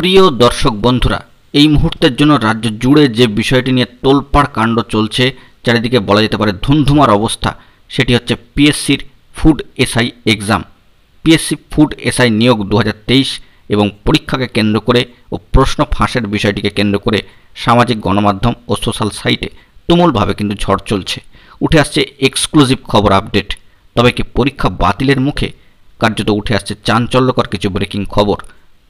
প্রিয় দর্শক বন্ধুরা এই মুহূর্তের জন্য রাজ্য জুড়ে যে বিষয়টি নিয়ে তোলপাড় কাণ্ড চলছে চারিদিকে বলা যেতে পারে ধুমধুমার অবস্থা সেটি হচ্ছে পিএসসির food SI exam PSC food SI নিয়োগ দু এবং পরীক্ষাকে কেন্দ্র করে ও প্রশ্ন ফাঁসের বিষয়টিকে কেন্দ্র করে সামাজিক গণমাধ্যম ও সোশ্যাল সাইটে তুমুলভাবে কিন্তু ঝড় চলছে উঠে আসছে এক্সক্লুসিভ খবর আপডেট তবে কি পরীক্ষা বাতিলের মুখে কার্যত উঠে আসছে চাঞ্চল্যকর কিছু ব্রেকিং খবর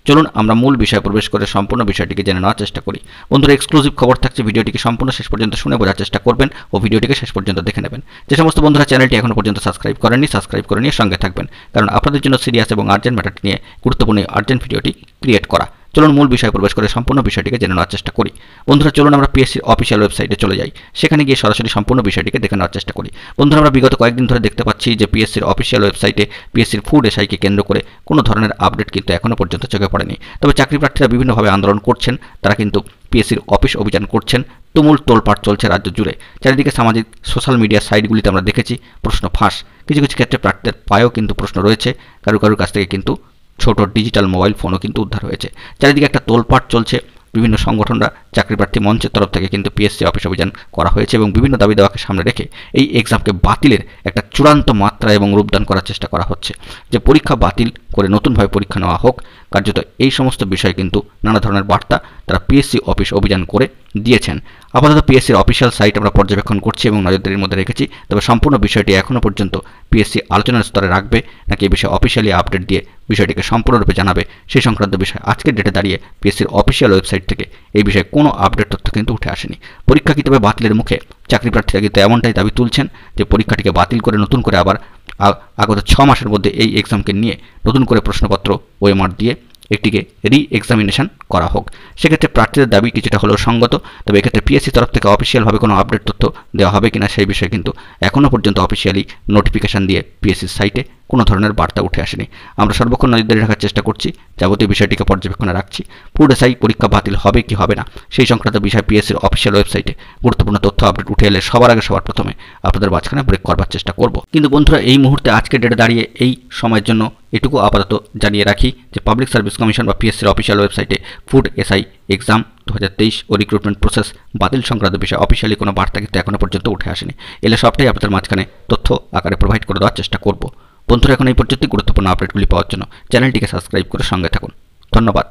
চলুন আমরা মূল বিষয়ে প্রবেশ করে সম্পূর্ণ বিষয়টিকে জেনে নেওয়ার চেষ্টা করি বন্ধুরা এক্সক্লুসিভ খবর থাকছে ভিডিওটিকে সম্পূর্ণ শেষ পর্যন্ত শুনে বোঝার চেষ্টা করবেন ও ভিডিওটিকে শেষ পর্যন্ত দেখে নেবেন যে সমস্ত বন্ধুরা চ্যানেলটি এখনও পর্যন্ত সাবস্ক্রাইব করেননি সাবস্ক্রাইব করে নিয়ে সঙ্গে থাকবেন কারণ আপনাদের জন্য সিরিয়াস এবং আর্জেন্ট ম্যাটারটি নিয়ে গুরুত্বপূর্ণ আর্জেন্ট ভিডিওটি ক্রিয়েট করা চলুন মূল বিষয়ে প্রবেশ করে সম্পূর্ণ বিষয়টিকে জেনে নেওয়ার চেষ্টা করি বন্ধুরা চলুন আমরা পিএসসির অফিসিয়াল ওয়েবসাইটে চলে যাই সেখানে গিয়ে সরাসরি সম্পূর্ণ বিষয়টিকে দেখে নেওয়ার চেষ্টা করি বন্ধুরা আমরা বিগত কয়েকদিন ধরে দেখতে পাচ্ছি যে পিএসসির অফিসিয়াল ওয়েবসাইটে পিএসসির ফুড এসআইকে কেন্দ্র করে কোনো ধরনের আপডেট কিন্তু এখনও পর্যন্ত চোখে পড়েনি তবে চাকরি প্রার্থীরা বিভিন্নভাবে আন্দোলন করছেন তারা কিন্তু পিএসসির অফিস অভিযান করছেন তুমুল তোলপাট চলছে রাজ্য জুড়ে চারিদিকে সামাজিক সোশ্যাল মিডিয়া সাইটগুলিতে আমরা দেখেছি প্রশ্ন ফাঁস কিছু কিছু ক্ষেত্রে প্রার্থীদের পায়েও কিন্তু প্রশ্ন রয়েছে কারো কারোর কাছ থেকে কিন্তু ছোট ডিজিটাল মোবাইল ফোনও কিন্তু উদ্ধার হয়েছে চারিদিকে একটা তোলপাট চলছে বিভিন্ন সংগঠনরা চাকরিপ্রার্থী মঞ্চের তরফ থেকে কিন্তু পিএসসি অফিস অভিযান করা হয়েছে এবং বিভিন্ন দাবি দেওয়াকে সামনে রেখে এই এক্সামকে বাতিলের একটা চূড়ান্ত মাত্রা এবং রূপদান করার চেষ্টা করা হচ্ছে যে পরীক্ষা বাতিল করে নতুনভাবে পরীক্ষা নেওয়া হোক কার্যত এই সমস্ত বিষয়ে কিন্তু নানা ধরনের বার্তা তারা পিএসসি অফিস অভিযান করে দিয়েছেন আপাতত পিএসসির অফিসিয়াল সাইট আমরা পর্যবেক্ষণ করছি এবং নজরদারির মধ্যে রেখেছি তবে সম্পূর্ণ বিষয়টি এখনও পর্যন্ত পিএসসি আলোচনার স্তরে রাখবে নাকি এ বিষয়ে অফিসিয়ালি আপডেট দিয়ে বিষয়টিকে সম্পূর্ণরূপে জানাবে সেই সংক্রান্ত বিষয় আজকের ডেটে দাঁড়িয়ে পিএসসির অফিসিয়াল ওয়েবসাইট থেকে এই বিষয়ে কোনো আপডেট তথ্য কিন্তু উঠে আসেনি পরীক্ষা কীভাবে বাতিলের মুখে চাকরি প্রার্থীরা কিন্তু এমনটাই দাবি তুলছেন যে পরীক্ষাটিকে বাতিল করে নতুন করে আবার আগত ছ মাসের মধ্যে এই এক্সামকে নিয়ে নতুন করে প্রশ্নপত্র ওয়েমার দিয়ে একটিকে রি এক্সামিনেশান করা হোক সেক্ষেত্রে প্রার্থীদের দাবি কিছুটা হলেও সঙ্গত তবে এক্ষেত্রে পিএসসি তরফ থেকে অফিসিয়ালভাবে কোনো আপডেট তথ্য দেওয়া হবে কিনা সেই বিষয়ে কিন্তু এখনও পর্যন্ত অফিসিয়ালি নোটিফিকেশান দিয়ে পিএসসির সাইটে কোনো ধরনের বার্তা উঠে আসেনি আমরা সর্বক্ষণ নজরদারি রাখার চেষ্টা করছি যাবতীয় বিষয়টিকে পর্যবেক্ষণে রাখছি ফুড এসআই পরীক্ষা বাতিল হবে কি হবে না সেই সংক্রান্ত বিষয় পিএসসির অফিসিয়াল ওয়েবসাইটে গুরুত্বপূর্ণ তথ্য আপডেট উঠে এলে সবার আগে সবার প্রথমে আপনাদের মাঝখানে ব্রেক করবার চেষ্টা করব কিন্তু বন্ধুরা এই মুহূর্তে আজকে ডেটে দাঁড়িয়ে এই সময়ের জন্য এটুকু আপাতত জানিয়ে রাখি যে পাবলিক সার্ভিস কমিশন বা পিএসসির অফিসিয়াল ওয়েবসাইটে ফুড এসআই এক্সাম দু ও রিক্রুটমেন্ট প্রসেস বাতিল সংক্রান্ত বিষয়ে অফিসিয়ালি কোনো বার্তা কিন্তু এখনও পর্যন্ত উঠে আসেনি এলে সবটাই আপনাদের মাঝখানে তথ্য আকারে প্রোভাইড করে দেওয়ার চেষ্টা করব বন্ধুরা এখন এই পর্যন্ত গুরুত্বপূর্ণ আপডেটগুলি পাওয়ার জন্য চ্যানেলটিকে সাবস্ক্রাইব করে সঙ্গে থাকুন ধন্যবাদ